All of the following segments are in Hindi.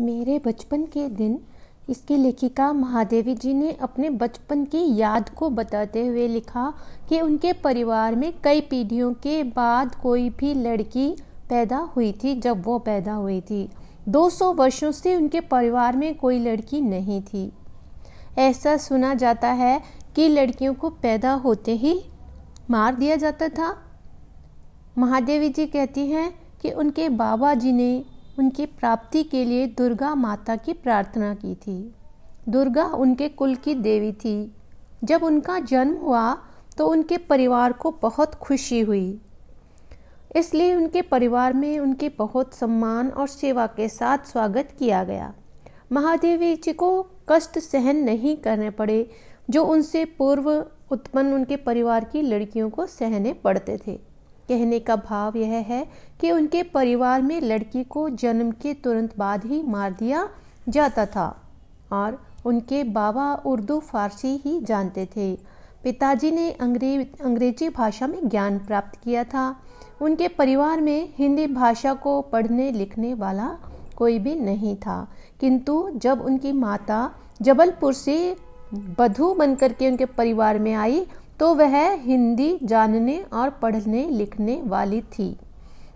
मेरे बचपन के दिन इसकी लेखिका महादेवी जी ने अपने बचपन की याद को बताते हुए लिखा कि उनके परिवार में कई पीढ़ियों के बाद कोई भी लड़की पैदा हुई थी जब वो पैदा हुई थी 200 वर्षों से उनके परिवार में कोई लड़की नहीं थी ऐसा सुना जाता है कि लड़कियों को पैदा होते ही मार दिया जाता था महादेवी जी कहती हैं कि उनके बाबा जी ने उनकी प्राप्ति के लिए दुर्गा माता की प्रार्थना की थी दुर्गा उनके कुल की देवी थी जब उनका जन्म हुआ तो उनके परिवार को बहुत खुशी हुई इसलिए उनके परिवार में उनके बहुत सम्मान और सेवा के साथ स्वागत किया गया महादेवी जी को कष्ट सहन नहीं करने पड़े जो उनसे पूर्व उत्पन्न उनके परिवार की लड़कियों को सहने पड़ते थे कहने का भाव यह है कि उनके परिवार में लड़की को जन्म के तुरंत बाद ही मार दिया जाता था और उनके बाबा उर्दू फारसी ही जानते थे पिताजी ने अंग्रेज अंग्रेजी भाषा में ज्ञान प्राप्त किया था उनके परिवार में हिंदी भाषा को पढ़ने लिखने वाला कोई भी नहीं था किंतु जब उनकी माता जबलपुर से बधू बनकर के उनके परिवार में आई तो वह हिंदी जानने और पढ़ने लिखने वाली थी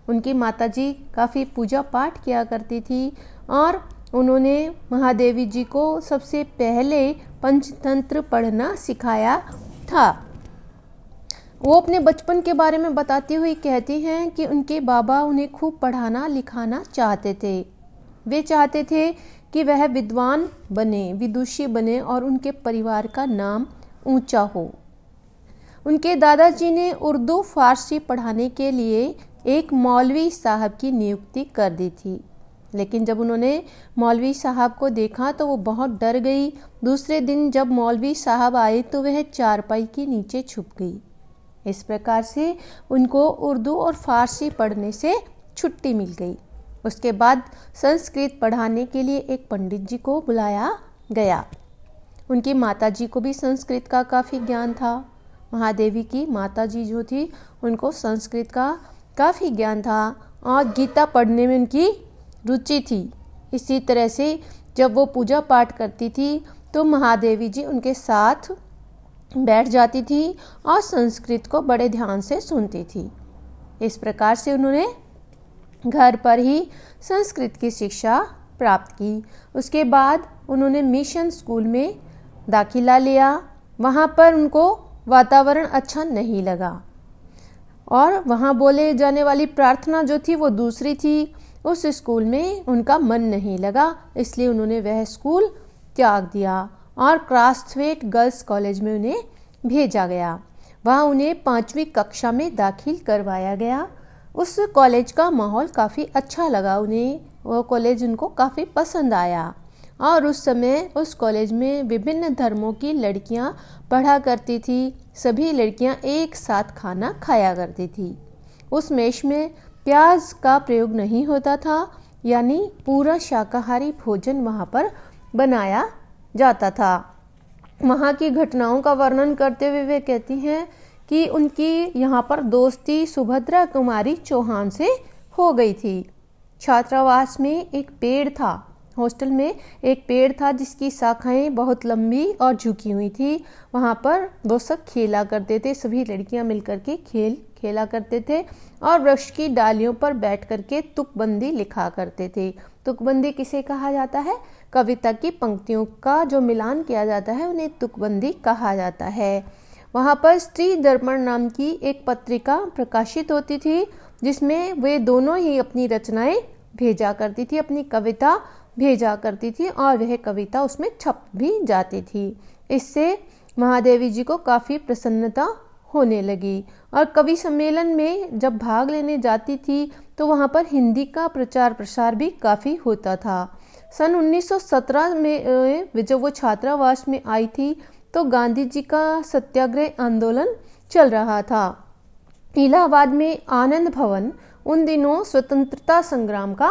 उनकी माताजी काफ़ी पूजा पाठ किया करती थी और उन्होंने महादेवी जी को सबसे पहले पंचतंत्र पढ़ना सिखाया था वो अपने बचपन के बारे में बताती हुई कहती हैं कि उनके बाबा उन्हें खूब पढ़ाना लिखाना चाहते थे वे चाहते थे कि वह विद्वान बने विदुषी बने और उनके परिवार का नाम ऊंचा हो उनके दादाजी ने उर्दू फारसी पढ़ाने के लिए एक मौलवी साहब की नियुक्ति कर दी थी लेकिन जब उन्होंने मौलवी साहब को देखा तो वो बहुत डर गई दूसरे दिन जब मौलवी साहब आए तो वह चारपाई के नीचे छुप गई इस प्रकार से उनको उर्दू और फारसी पढ़ने से छुट्टी मिल गई उसके बाद संस्कृत पढ़ाने के लिए एक पंडित जी को बुलाया गया उनकी माताजी को भी संस्कृत का काफ़ी ज्ञान था महादेवी की माता जी जो थी उनको संस्कृत का काफ़ी ज्ञान था और गीता पढ़ने में उनकी रुचि थी इसी तरह से जब वो पूजा पाठ करती थी तो महादेवी जी उनके साथ बैठ जाती थी और संस्कृत को बड़े ध्यान से सुनती थी इस प्रकार से उन्होंने घर पर ही संस्कृत की शिक्षा प्राप्त की उसके बाद उन्होंने मिशन स्कूल में दाखिला लिया वहाँ पर उनको वातावरण अच्छा नहीं लगा और वहाँ बोले जाने वाली प्रार्थना जो थी वो दूसरी थी उस स्कूल में उनका मन नहीं लगा इसलिए उन्होंने वह स्कूल त्याग दिया और क्रास्थवेट गर्ल्स कॉलेज में उन्हें भेजा गया वहाँ उन्हें पाँचवीं कक्षा में दाखिल करवाया गया उस कॉलेज का माहौल काफ़ी अच्छा लगा उन्हें वह कॉलेज उनको काफ़ी पसंद आया और उस समय उस कॉलेज में विभिन्न धर्मों की लड़कियां पढ़ा करती थी सभी लड़कियां एक साथ खाना खाया करती थी उस मेश में प्याज का प्रयोग नहीं होता था यानी पूरा शाकाहारी भोजन वहां पर बनाया जाता था वहां की घटनाओं का वर्णन करते हुए वे कहती हैं कि उनकी यहाँ पर दोस्ती सुभद्रा कुमारी चौहान से हो गई थी छात्रावास में एक पेड़ था हॉस्टल में एक पेड़ था जिसकी शाखाएं बहुत लंबी और झुकी हुई थी वहाँ पर वो सब खेला करते थे सभी लड़कियाँ मिलकर के खेल खेला करते थे और वृक्ष की डालियों पर बैठ करके तुकबंदी लिखा करते थे तुकबंदी किसे कहा जाता है कविता की पंक्तियों का जो मिलान किया जाता है उन्हें तुकबंदी कहा जाता है वहाँ पर स्त्री दर्पण नाम की एक पत्रिका प्रकाशित होती थी जिसमें वे दोनों ही अपनी रचनाएं भेजा करती थी अपनी कविता भेजा करती थी और वह कविता उसमें छप भी जाती थी इससे महादेवी जी को काफ़ी प्रसन्नता होने लगी और कवि सम्मेलन में जब भाग लेने जाती थी तो वहाँ पर हिंदी का प्रचार प्रसार भी काफ़ी होता था सन 1917 में जब वो छात्रावास में आई थी तो गांधी जी का सत्याग्रह आंदोलन चल रहा था इलाहाबाद में आनंद भवन उन दिनों स्वतंत्रता संग्राम का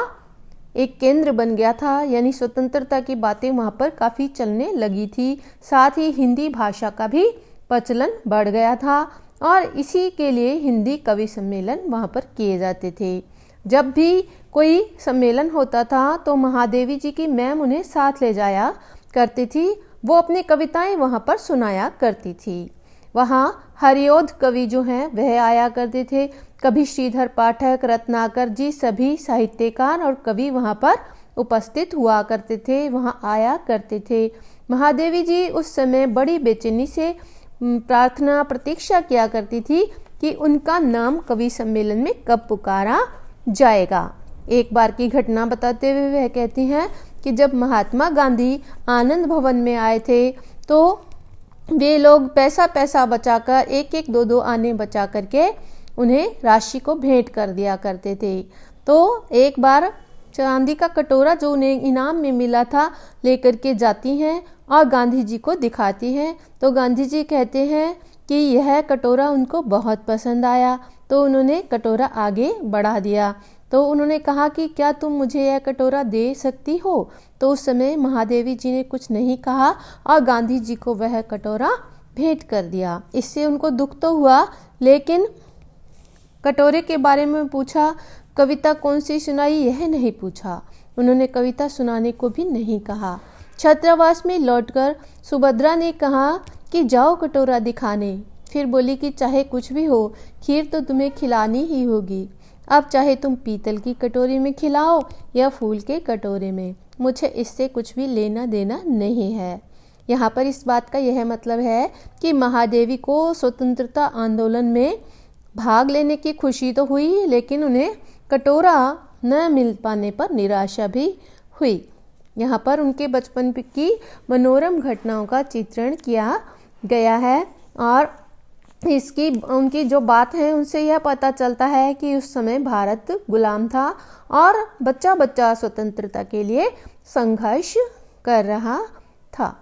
एक केंद्र बन गया था यानी स्वतंत्रता की बातें वहाँ पर काफ़ी चलने लगी थी साथ ही हिंदी भाषा का भी प्रचलन बढ़ गया था और इसी के लिए हिंदी कवि सम्मेलन वहाँ पर किए जाते थे जब भी कोई सम्मेलन होता था तो महादेवी जी की मैम उन्हें साथ ले जाया करती थी वो अपनी कविताएं वहाँ पर सुनाया करती थी वहाँ हरिओध कवि जो हैं वह आया करते थे कभी श्रीधर पाठक रत्नाकर जी सभी साहित्यकार और कवि वहाँ पर उपस्थित हुआ करते थे वहाँ आया करते थे महादेवी जी उस समय बड़ी बेचैनी से प्रार्थना प्रतीक्षा किया करती थी कि उनका नाम कवि सम्मेलन में कब पुकारा जाएगा एक बार की घटना बताते हुए वह कहती हैं कि जब महात्मा गांधी आनंद भवन में आए थे तो वे लोग पैसा पैसा बचाकर एक एक दो दो आने बचा करके उन्हें राशि को भेंट कर दिया करते थे तो एक बार चांदी का कटोरा जो उन्हें इनाम में मिला था लेकर के जाती हैं और गांधी जी को दिखाती हैं तो गांधी जी कहते हैं कि यह कटोरा उनको बहुत पसंद आया तो उन्होंने कटोरा आगे बढ़ा दिया तो उन्होंने कहा कि क्या तुम मुझे यह कटोरा दे सकती हो तो उस समय महादेवी जी ने कुछ नहीं कहा और गांधी जी को वह कटोरा भेंट कर दिया इससे उनको दुख तो हुआ लेकिन कटोरे के बारे में पूछा कविता कौन सी सुनाई यह नहीं पूछा उन्होंने कविता सुनाने को भी नहीं कहा छत्रावास में लौटकर सुभद्रा ने कहा कि जाओ कटोरा दिखाने फिर बोली कि चाहे कुछ भी हो खीर तो तुम्हें खिलानी ही होगी अब चाहे तुम पीतल की कटोरी में खिलाओ या फूल के कटोरे में मुझे इससे कुछ भी लेना देना नहीं है यहाँ पर इस बात का यह मतलब है कि महादेवी को स्वतंत्रता आंदोलन में भाग लेने की खुशी तो हुई लेकिन उन्हें कटोरा न मिल पाने पर निराशा भी हुई यहाँ पर उनके बचपन की मनोरम घटनाओं का चित्रण किया गया है और इसकी उनकी जो बात है उनसे यह पता चलता है कि उस समय भारत गुलाम था और बच्चा बच्चा स्वतंत्रता के लिए संघर्ष कर रहा था